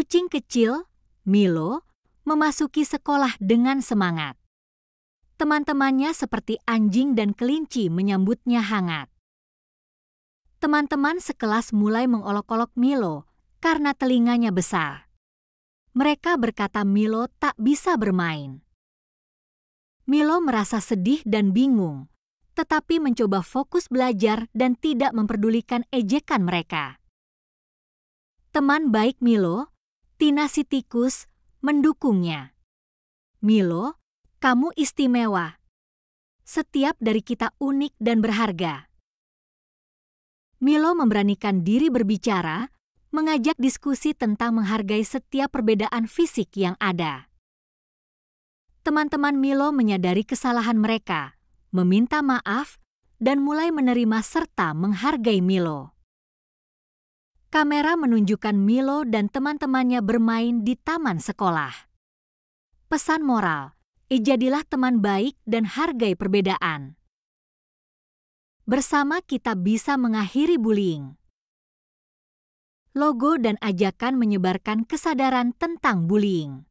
Kucing kecil, Milo, memasuki sekolah dengan semangat. Teman-temannya seperti anjing dan kelinci menyambutnya hangat. Teman-teman sekelas mulai mengolok-olok Milo karena telinganya besar. Mereka berkata Milo tak bisa bermain. Milo merasa sedih dan bingung, tetapi mencoba fokus belajar dan tidak memperdulikan ejekan mereka. Teman baik Milo, Tina si tikus mendukungnya. Milo, kamu istimewa. Setiap dari kita unik dan berharga. Milo memberanikan diri berbicara, mengajak diskusi tentang menghargai setiap perbedaan fisik yang ada. Teman-teman Milo menyadari kesalahan mereka, meminta maaf, dan mulai menerima serta menghargai Milo kamera menunjukkan Milo dan teman-temannya bermain di taman sekolah. Pesan moral, jadilah teman baik dan hargai perbedaan. Bersama kita bisa mengakhiri bullying. Logo dan ajakan menyebarkan kesadaran tentang bullying.